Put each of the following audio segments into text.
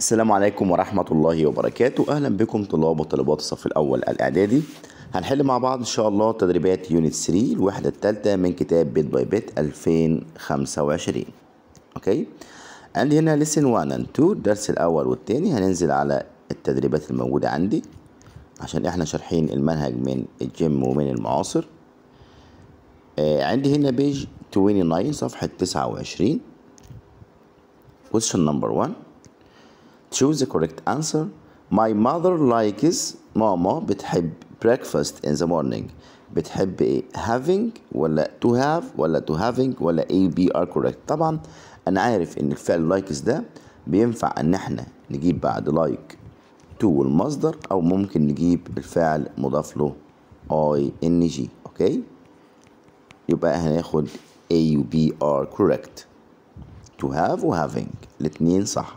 السلام عليكم ورحمة الله وبركاته أهلا بكم طلاب وطالبات الصف الأول الإعدادي هنحل مع بعض إن شاء الله تدريبات يونت 3 الوحدة الثالثة من كتاب بيت باي بيت 2025 أوكي عندي هنا لسن 1 and 2 الدرس الأول والثاني هننزل على التدريبات الموجودة عندي عشان إحنا شارحين المنهج من الجيم ومن المعاصر آه عندي هنا بيج 29 صفحة 29 question number 1 Choose the correct answer. My mother likes ماما بتحب breakfast in the morning بتحب having ولا to have ولا to having ولا A B are correct طبعا انا عارف ان الفعل likes ده بينفع ان احنا نجيب بعد like to المصدر او ممكن نجيب الفعل مضاف له I N G اوكي يبقى هناخد A و B are correct to have و having الاتنين صح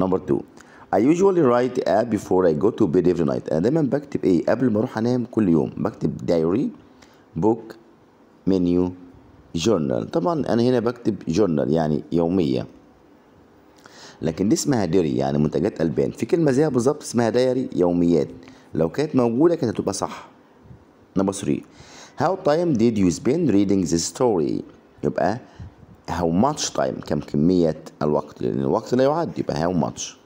نمبر 2 I usually write A before I go to bed every night أنا دايما بكتب إيه قبل ما أروح أنام كل يوم بكتب diary book menu journal طبعا أنا هنا بكتب journal يعني يومية لكن دي اسمها ديري يعني منتجات ألبان في كلمة زيها بالظبط اسمها دايري يوميات لو كانت موجودة كانت هتبقى صح نمبر 3 How time did you spend reading this story يبقى هاو ماتش تايم كم كمية الوقت لأن الوقت لا يعد يبقى هاو ماتش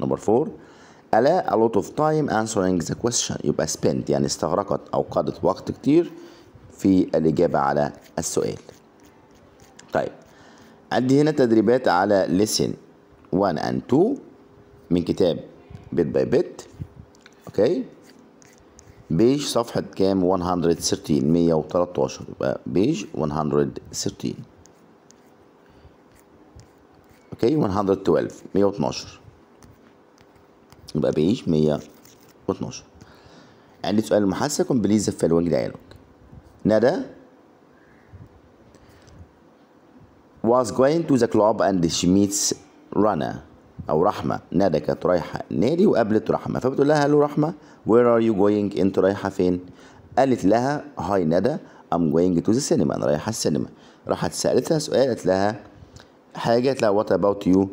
نمبر فور ألا a lot of time answering the question يبقى spent يعني استغرقت أو قضت وقت كتير في الإجابة على السؤال طيب عندي هنا تدريبات على listen 1 and 2 من كتاب bit by bit أوكي بيج صفحة كام 113 113 يبقى بيج 113 اوكي 112 112 يبقى بيعيش 112 عندي سؤال المحادثة بليز في following دايلوج ندى was going to the club and she meets رنا أو رحمة ندى كانت رايحة النادي وقابلت رحمة فبتقول لها هلو رحمة where are you going أنت رايحة فين؟ قالت لها هاي ندى I'm going to the cinema أنا رايحة السينما راحت سألتها سؤال قالت لها حاجه تلاقي وات اباوت يو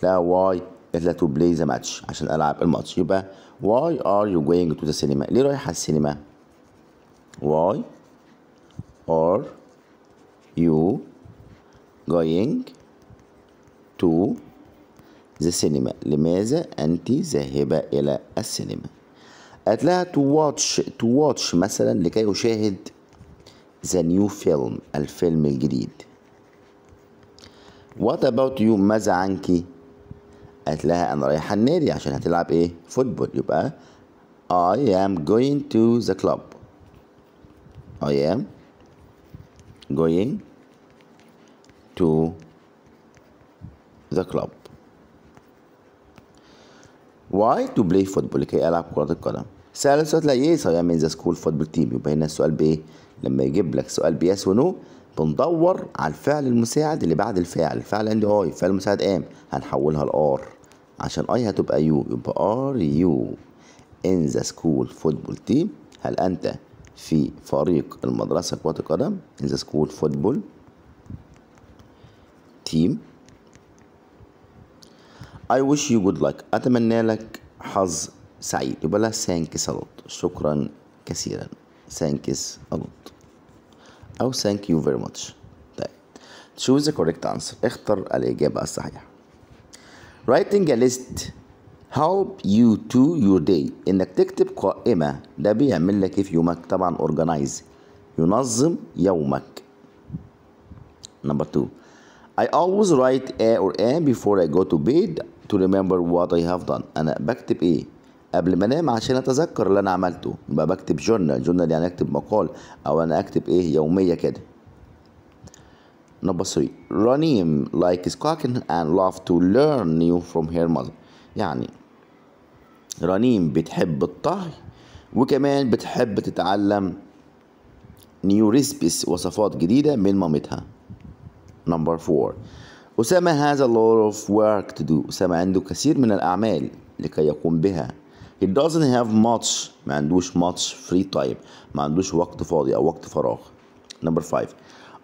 تلاقي واي تلاقي تو بلاي ذا ماتش عشان العب الماتش يبقى واي ار يو جوينج تو ذا سينما ليه رايح على السينما واي ار يو جوينج تو ذا سينما لماذا انت ذاهبه الى السينما قالت لها تو واتش تو واتش مثلا لكي اشاهد ذا نيو فيلم الفيلم الجديد وات اباوت يو ماذا عنك قالت لها انا رايحه النادي عشان هتلعب ايه فوتبول يبقى I am going to the club I am going to the club Why to play football لكي ألعب كرة القدم سأل السؤال لا يس I am in the school football team يبقى هنا السؤال بإيه لما يجيب لك سؤال بيس ونو بندور على الفعل المساعد اللي بعد الفعل الفعل عندي اي الفعل المساعد ام هنحولها لار عشان اي هتبقى يو يبقى ار يو ان ذا سكول فوتبول تيم هل انت في فريق المدرسة كرة القدم ان ذا سكول فوتبول تيم I wish you good luck أتمنى لك حظ سعيد يبقى لها ثانكس شكرا كثيرا ثانكس ألوت أو thank you very much طيب choose the correct answer اختر الإجابة الصحيحة writing a list help you to your day انك تكتب قائمة ده بيعمل لك ايه في يومك طبعا organize ينظم يومك number two I always write A or A before I go to bed to remember what I have done أنا بكتب إيه قبل ما انام عشان اتذكر اللي انا عملته بقى بكتب جورنال جورنال يعني اكتب مقال او انا اكتب ايه يوميه كده نمبر 3 رانيم لايك cooking اند لاف تو ليرن نيو فروم هير mother. يعني رنيم بتحب الطهي وكمان بتحب تتعلم نيو ريسبيس وصفات جديدة من مامتها. نمبر 4 أسامة هاز ا لوت اوف ورك تو دو أسامة عنده كثير من الأعمال لكي يقوم بها. it doesn't have much ما عندوش much free time ما عندوش وقت فاضي أو وقت فراغ number five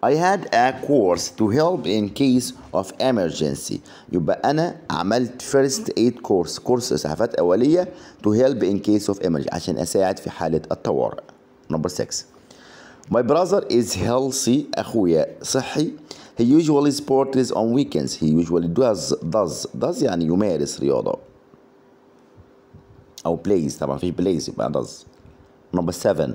I had a course to help in case of emergency يبقى أنا عملت first aid course كورس إسعافات أولية to help in case of emergency عشان أساعد في حالة الطوارئ number 6 My brother is healthy أخويا صحي He usually sports on weekends He usually does does does يعني يمارس رياضة او بلايز طبعا مفيش بلايز يبقى داز نمبر 7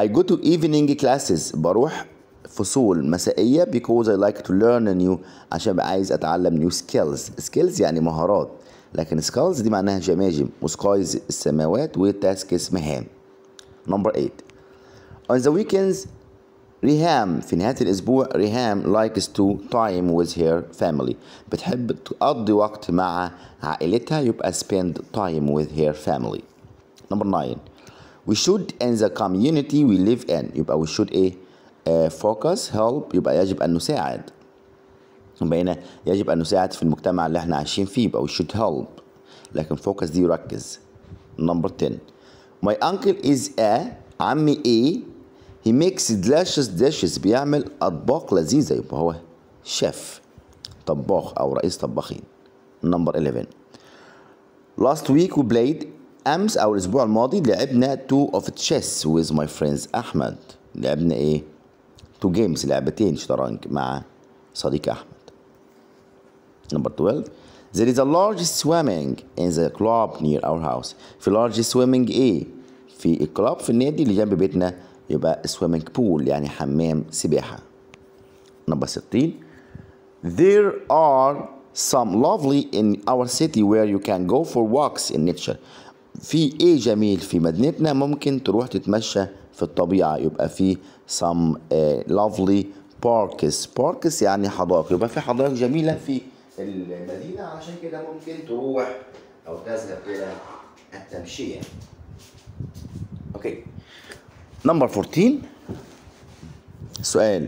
I go to evening classes بروح فصول مسائية because I like to learn a new عشان عايز أتعلم new skills skills يعني مهارات لكن skills دي معناها جماجم وskies السماوات وتاسكس مهام number 8 on the weekends ريهام في نهاية الأسبوع ريهام likes to time with her family بتحب تقضي وقت مع عائلتها يبقى spend time with her family number 9 we should in the community we live in يبقى we should ايه uh, focus help يبقى يجب أن نساعد بقينا يجب أن نساعد في المجتمع اللي احنا عايشين فيه يبقى we should help لكن focus دي يركز number 10 my uncle is a عمي ايه هي ميكس دلاشز ديشز بيعمل اطباق لذيذه يبقى هو شيف طباخ او رئيس طباخين نمبر 11 لاست ويك وي بلايد امس او الاسبوع الماضي لعبنا تو اوف تشيس ويز ماي فريندز احمد لعبنا ايه تو جيمز لعبتين شطرنج مع صديق احمد نمبر 12 There is a large swimming in the club near our house. في large swimming ايه؟ في الكلاب في النادي اللي جنب بيتنا يبقى swimming pool يعني حمام سباحة نمبر 16 there are some lovely in our city where you can go for walks in nature في ايه جميل في مدينتنا ممكن تروح تتمشى في الطبيعة يبقى في some uh, lovely parks parks يعني حدائق يبقى في حدائق جميلة في المدينة عشان كده ممكن تروح أو تذهب إلى التمشية. أوكي. نمبر 14 سؤال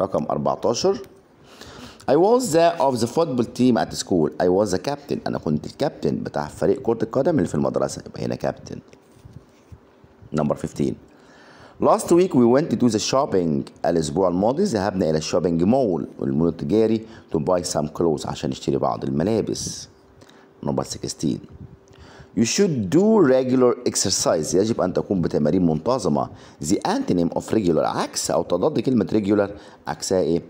رقم 14 I was the of the football team at school I was the captain أنا كنت الكابتن بتاع فريق كرة القدم اللي في المدرسة يبقى هنا كابتن نمبر 15 Last week we went to the shopping الأسبوع الماضي ذهبنا إلى الشوبينج مول والمول التجاري to buy some clothes عشان نشتري بعض الملابس نمبر 16 You should do regular exercise يجب أن تقوم بتمارين منتظمة The antonym of regular عكس أو تضاد كلمة regular عكسها إيه؟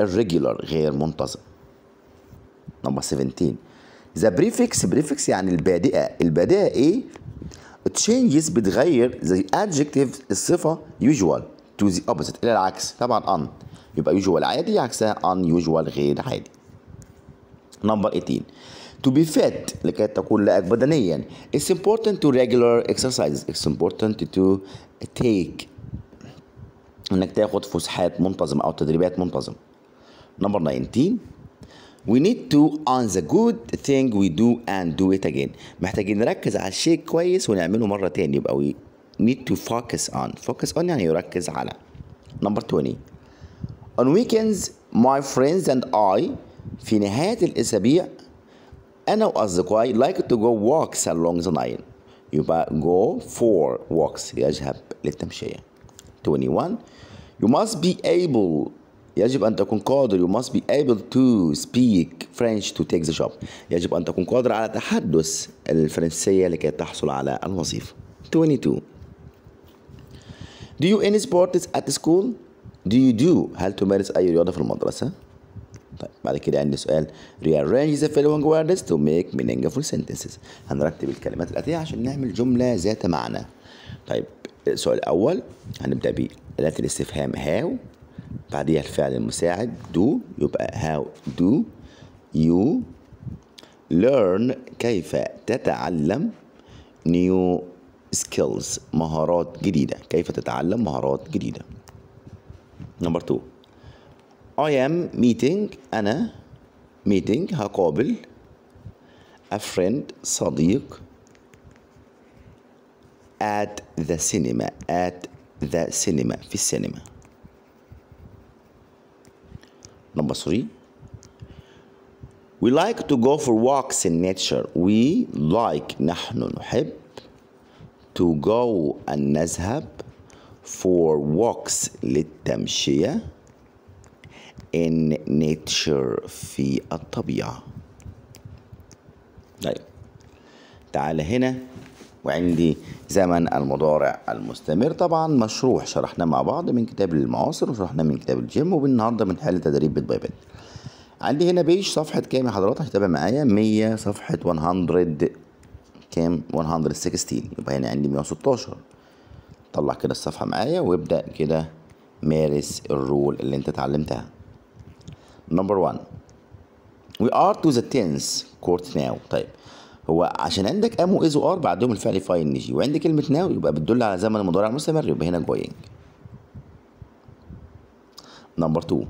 irregular غير منتظم Number 17 The prefix prefix يعني البادئة البادئة إيه؟ changes بتغير the adjective الصفة usual to the opposite إلى العكس طبعا un يبقى usual عادي عكسها unusual غير عادي Number 18 to be fed لكي تكون لائق بدنيا it's important to regular exercise it's important to take انك تاخد فسحات منتظمة او تدريبات منتظمة number 19 We need to on the good thing we do and do it again محتاجين نركز على الشيء كويس ونعمله مرة تاني يبقى we need to focus on focus on يعني يركز على number 20 On weekends my friends and I في نهاية الأسابيع أنا وأصدقائي like to go walks along the Nile يبقى go for walks يذهب للتمشية 21 You must be able يجب أن تكون قادر you must be able to speak French to take the job يجب أن تكون قادر على تحدث الفرنسية لكي تحصل على الوظيفة 22 Do you any sports at school? Do you do؟ هل تمارس أي رياضة في المدرسة؟ طيب بعد كده عندي سؤال rearrange the following words to make meaningful sentences هنرتب الكلمات الآتية عشان نعمل جملة ذات معنى طيب السؤال الأول هنبدأ بيه الاستفهام هاو بعديها الفعل المساعد دو يبقى هاو دو يو learn كيف تتعلم new skills مهارات جديدة كيف تتعلم مهارات جديدة نمبر 2 I am meeting أنا meeting هقابل a friend صديق at the cinema at the cinema في السينما number three we like to go for walks in nature we like نحن نحب to go and نذهب for walks للتمشية in nature في الطبيعة طيب تعال هنا وعندي زمن المضارع المستمر طبعا مشروح شرحناه مع بعض من كتاب المعاصر وشرحناه من كتاب الجيم وبالنهارده من حال تدريب بيت باي بيت عندي هنا بيج صفحة كام يا حضرتك هتتابع معايا 100 صفحة 100 كام 116 يبقى هنا عندي 116 طلع كده الصفحة معايا وابدأ كده مارس الرول اللي انت اتعلمتها نمبر 1 we are to the tense court now طيب هو عشان عندك ام از وار بعدهم الفعل فاي ان جي وعندك كلمه ناو يبقى بتدل على زمن المضارع المستمر يبقى هنا جوينج نمبر 2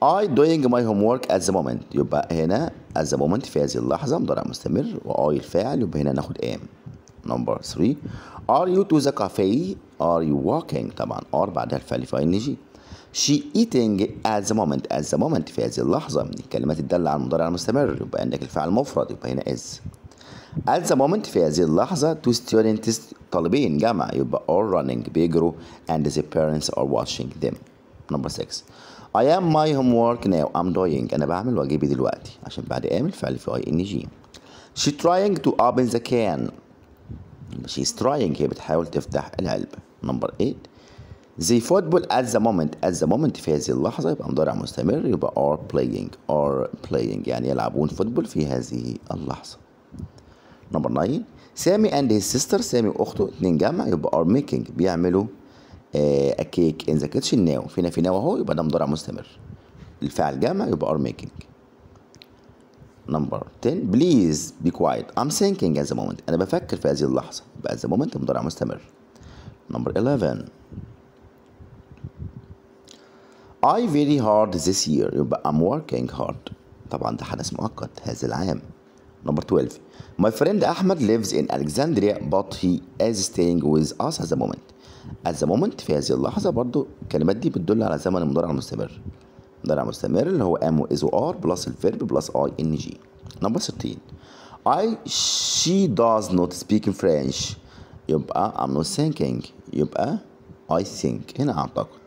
I doing my homework at the moment يبقى هنا at the moment في هذه اللحظة مضارع مستمر و I الفاعل يبقى هنا ناخد am نمبر 3 Are you to the cafe are you walking طبعا are بعدها الفعل في ing she eating at the moment at the moment في هذه اللحظة الكلمات تدل على المضارع المستمر يبقى عندك الفعل مفرد يبقى هنا is at the moment في هذه اللحظة two students طالبين جامعة يبقى all running بيجروا and the parents are watching them number six I am my homework now I'm doing أنا بعمل واجبي دلوقتي عشان بعد am الفعل في I N G she trying to open the can she's trying هي بتحاول تفتح العلبة number eight The football at the moment at the moment في هذه اللحظة يبقى مضارع مستمر يبقى are playing are playing يعني يلعبون فوتبول في هذه اللحظة. نمبر 9 سامي اند هيز سيستر سامي واخته اتنين جمع يبقى ار ميكينج بيعملوا ا كيك ان ذا كيتشن ناو فينا في ناو اهو يبقى ده مضارع مستمر الفعل جمع يبقى ار ميكينج نمبر 10 بليز بي كوايت ام ثينكينج ات ذا مومنت انا بفكر في هذه اللحظه يبقى ات ذا مومنت مضارع مستمر نمبر 11 I very hard this year يبقى I'm working hard طبعا ده حدث مؤقت هذا العام نمبر 12 My friend أحمد lives in Alexandria but he is staying with us at the moment at the moment في هذه اللحظة برضو الكلمات دي بتدل على زمن المضارع المستمر المضارع المستمر اللي هو am is or are plus الفيرب plus I N G نمبر 16 I she does not speak in French يبقى I'm not thinking يبقى I think هنا أعتقد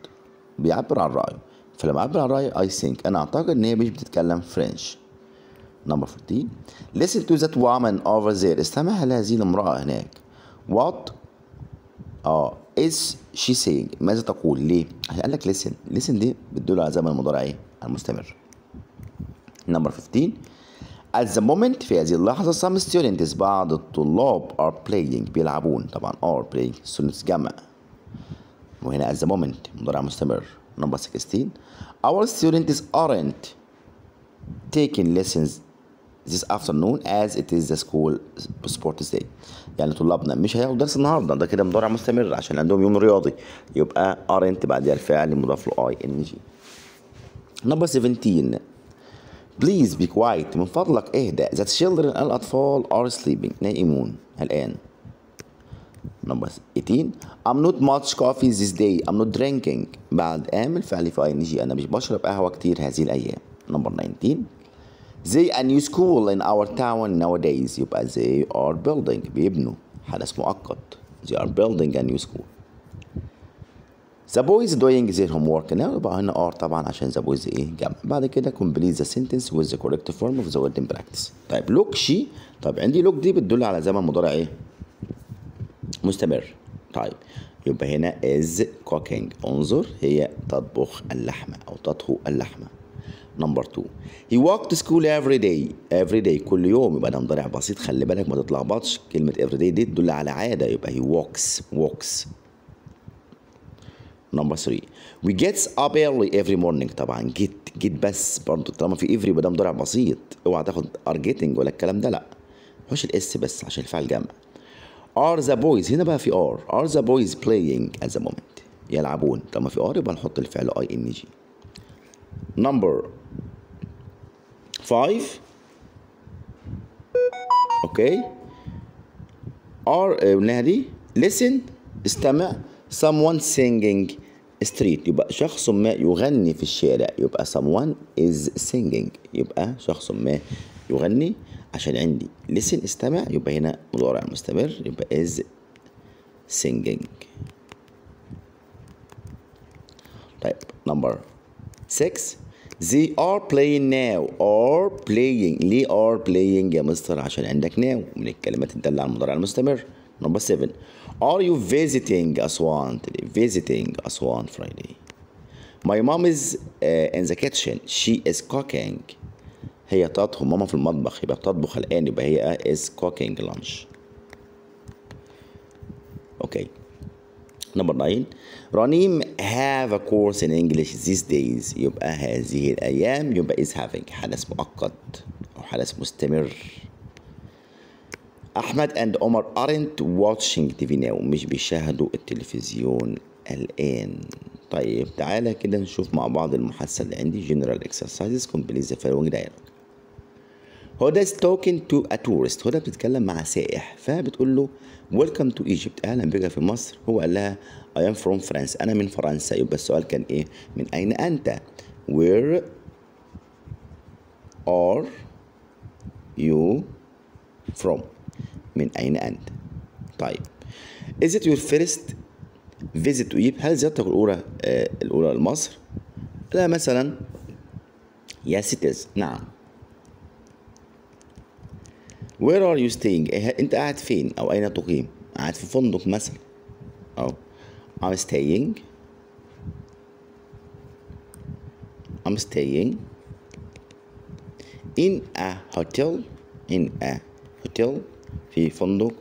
بيعبر عن رأيه فلما أعبر عن رأيي I think أنا أعتقد إن هي مش بتتكلم فرنش نمبر 14 listen to that woman over there استمع لهذه الامرأة هناك what اه is she saying ماذا تقول ليه قال لك listen listen دي بتدل على زمن المضارع ايه المستمر نمبر 15 at the moment في هذه اللحظة some students بعض الطلاب are playing بيلعبون طبعا are playing students جمع وهنا at the moment مضارع مستمر number 16 our students aren't taking lessons this afternoon as it is the school sports day يعني طلابنا مش هياخدوا درس النهارده ده كده مضارع مستمر عشان عندهم يوم رياضي يبقى aren't بعديها الفعل مضاف له اي ان جي number 17 Please be quiet من فضلك اهدأ The children الأطفال are sleeping نائمون الآن Number 18 I'm not much coffee this day I'm not drinking بعد am الفعل في ing أنا مش بشرب قهوة كتير هذه الأيام Number 19 They a new school in our town nowadays يبقى they are building بيبنوا حدث مؤقت They are building a new school The boys doing their homework now يبقى هنا are طبعا عشان the boys ايه جمع بعد كده complete the sentence with the correct form of the word in practice طيب look she طيب عندي look دي بتدل على زمن مضارع ايه مستمر طيب يبقى هنا is cooking انظر هي تطبخ اللحمة أو تطهو اللحمة نمبر 2 he walked to school every day every day كل يوم يبقى ده مضارع بسيط خلي بالك ما تتلخبطش كلمة every day دي تدل على عادة يبقى he walks walks نمبر 3 we gets up early every morning طبعا get get بس برضه طالما في every يبقى ده مضارع بسيط اوعى تاخد are getting ولا الكلام ده لا خش الاس بس عشان الفعل جمع ار ذا بويز هنا بقى في ار ار ذا بويز بلاينج ات ذا مومنت يلعبون طب ما في ار يبقى نحط الفعل اي ان جي نمبر 5 اوكي ار قلناها دي listen استمع someone singing street يبقى شخص ما يغني في الشارع يبقى someone is singing يبقى شخص ما يغني عشان عندي listen استمع يبقى هنا مضارع مستمر يبقى is singing طيب number 6 they are playing now are playing ليه are playing يا مستر عشان عندك now من الكلمات الدالة على المضارع المستمر number 7 are you visiting Aswan today visiting Aswan Friday my mom is uh, in the kitchen she is cooking هي تطهو ماما في المطبخ يبقى بتطبخ الآن يبقى هي is cooking lunch اوكي نمبر 9 رنيم have a course in English these days يبقى هذه الأيام يبقى is having حدث مؤقت أو حدث مستمر أحمد and عمر aren't watching TV now مش بيشاهدوا التلفزيون الآن طيب تعالى كده نشوف مع بعض المحادثة اللي عندي general exercises complete the following dialogue هدى از توكن تو ا تورست هدى بتتكلم مع سائح فبتقول له ويلكم تو ايجيبت اهلا بك في مصر هو قال لها اي ام فروم فرانس انا من فرنسا يبقى السؤال كان ايه من اين انت وير ار يو فروم من اين انت طيب is it your first visit to Egypt هل زيارتك الاولى آه الاولى لمصر لا مثلا yes it is نعم وير ار يو staying إيه، انت قاعد فين او اين تقيم قاعد في فندق مثلا او I'm staying I'm staying in a hotel in a hotel في فندق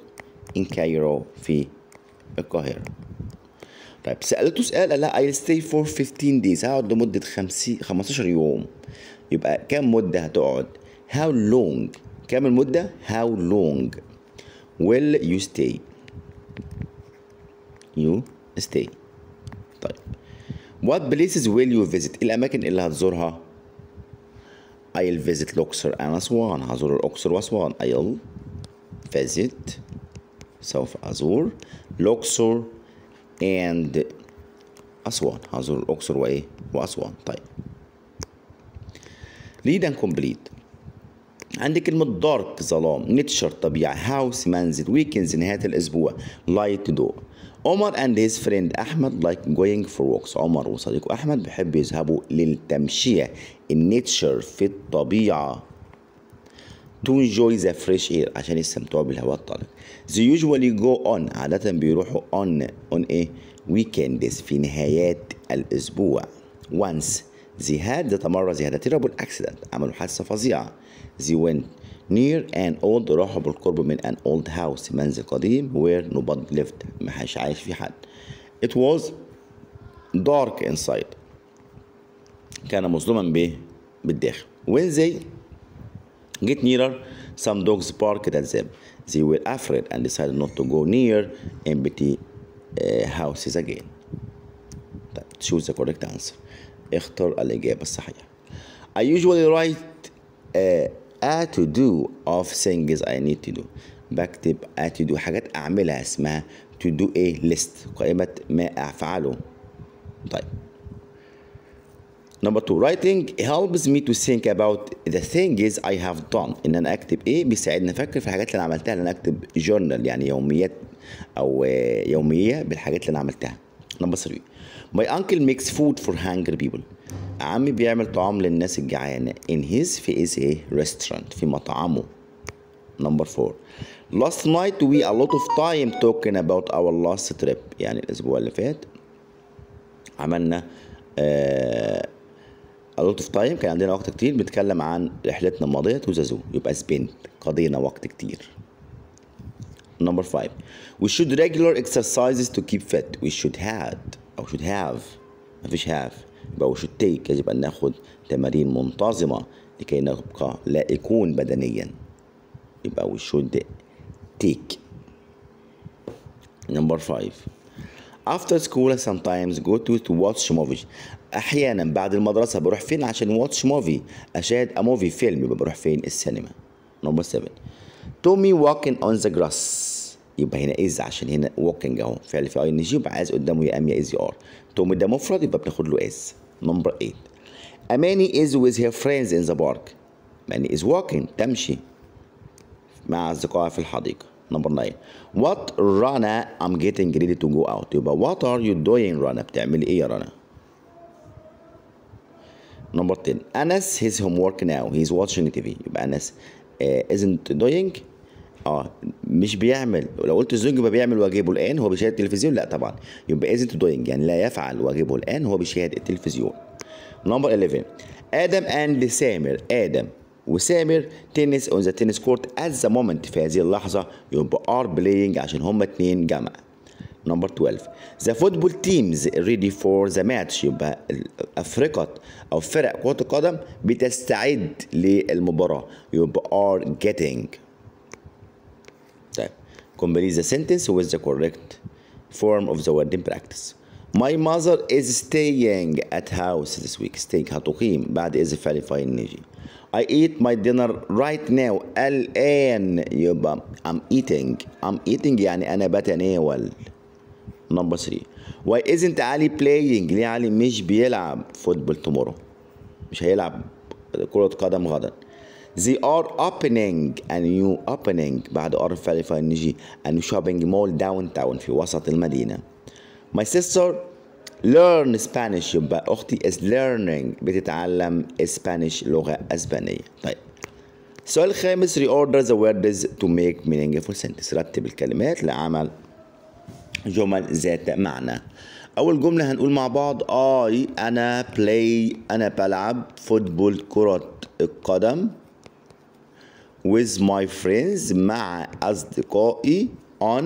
in Cairo في القاهرة طيب سألته سؤال قال لا I'll stay for 15 days هقعد لمدة 15 يوم يبقى كم مدة هتقعد how long كام المدة how long will you stay you stay طيب what places will you visit الأماكن اللي هتزورها I'll visit Luxor and Aswan هزور الأقصر وأسوان I'll visit سوف أزور Luxor and أسوان هزور الأقصر وإيه وأسوان طيب read and complete عندك كلمة دارك ظلام نيتشر طبيعة هاوس منزل ويكندز نهاية الأسبوع لايت دو عمر اند هيز فريند احمد لايك جوينج فور ووكس عمر وصديقه احمد بيحب يذهبوا للتمشيه النيتشر في الطبيعه تو انجوي ذا فريش اير عشان يستمتعوا بالهواء الطلق they usually go on عاده بيروحوا on on a weekend في نهايات الاسبوع once They had تمرس they had a terrible accident عملوا حادثة فظيعة They went near an old راحوا بالقرب من an old house منزل قديم where nobody lived ما حدش عايش فيه حد It was dark inside كان مظلما به بالداخل When they get nearer some dogs barked at them they were afraid and decided not to go near empty uh, houses again choose the correct answer اختر الإجابة الصحيحة I usually write uh, a to do of things I need to do بكتب a to do حاجات أعملها اسمها to do a list قائمة ما أفعله طيب Number two, writing helps me to think about the things I have done. إن أنا أكتب إيه بيساعدني أفكر في الحاجات اللي أنا عملتها. إن أنا أكتب journal يعني يوميات أو يومية بالحاجات اللي أنا عملتها. نمبر 3 ماي انكل ميكس فود فور هانجر بيبل عمي بيعمل طعام للناس الجعانه ان هيز في از ايه ريستورانت في مطعمه نمبر 4 last night we a lot of time talking about our last trip يعني الاسبوع اللي فات عملنا uh, a lot of time كان عندنا وقت كتير بنتكلم عن رحلتنا الماضيه تو زازو يبقى سبنت قضينا وقت كتير Number five, we should regular exercises to keep fit. We should had أو should have ما فيش have يبقى we should take يجب أن ناخد تمارين منتظمة لكي نبقى لائقون بدنيا يبقى we should take. Number five, after school sometimes go to to watch movies. أحيانا بعد المدرسة بروح فين عشان watch movie أشاهد a movie فيلم يبقى بروح فين السينما. Number seven. تومي واكن اون ذا جراس يبقى هنا از عشان هنا walking اهو فعل في اي ان جي يبقى عايز قدامه يا ام يا از ار تومي ده مفرد يبقى بناخد له از نمبر 8 اماني از ويز هير فريندز ان ذا بارك اماني از walking تمشي مع اصدقائها في الحديقه نمبر 9 وات رانا ام جيتنج ريدي تو جو اوت يبقى وات ار يو doing رانا بتعملي ايه يا رانا نمبر 10 انس هيز هوم ورك ناو هيز واتشينج تي في يبقى انس ازنت آه، دوينج اه مش بيعمل لو قلت الزوج يبقى بيعمل واجبه الان هو بيشاهد التلفزيون لا طبعا يبقى ازنت دوينج يعني لا يفعل واجبه الان هو بيشاهد التلفزيون نمبر 11 ادم اند سامر ادم وسامر تنس اون ذا تنس كورت ات ذا مومنت في هذه اللحظه يبقى ار بلاينج عشان هما اتنين جمع Number 12 The football teams ready for the match يبقى أفرقة أو فرق كرة القدم بتستعد للمباراة يبقى are getting طيب complete the sentence with the correct form of the word in practice My mother is staying at house this week staying هتقيم بعد is فعل فاعل نجي I eat my dinner right now الآن يبقى I'm eating I'm eating يعني أنا بتناول نمبر 3 واي ازنت علي بلاينج ليه علي مش بيلعب فوتبول تومورو مش هيلعب كرة قدم غدا they are opening a new opening بعد ار فاليفا ان جي ان شوبينج مول داون تاون في وسط المدينة my sister learn Spanish يبقى اختي is learning بتتعلم Spanish لغة اسبانية طيب السؤال الخامس reorder the words to make meaningful sentence رتب الكلمات لعمل جمل ذات معنى اول جمله هنقول مع بعض اي انا بلاي انا بلعب فوتبول كره القدم with my friends مع اصدقائي on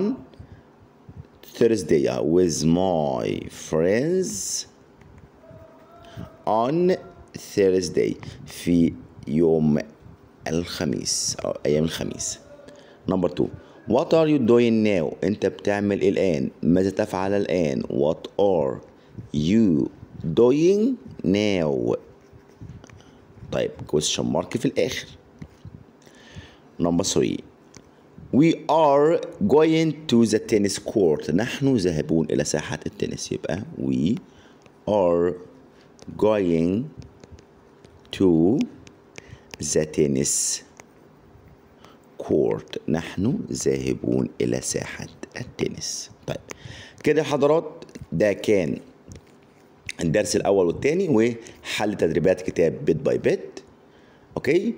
Thursday with my friends on Thursday في يوم الخميس او ايام الخميس نمبر 2 What are you doing now أنت بتعمل الآن ماذا تفعل الآن What are you doing now طيب question mark في الآخر Number 3 We are going to the tennis court نحن ذاهبون إلى ساحة التنس يبقى We are going to the tennis كورت نحن ذاهبون إلى ساحة التنس طيب كده حضرات ده كان الدرس الأول والثاني وحل تدريبات كتاب بيت باي بيت أوكي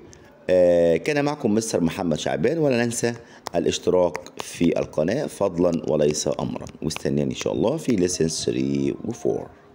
آه كان معكم مستر محمد شعبان ولا ننسى الاشتراك في القناة فضلا وليس أمرا واستناني إن شاء الله في ليسن 3 و 4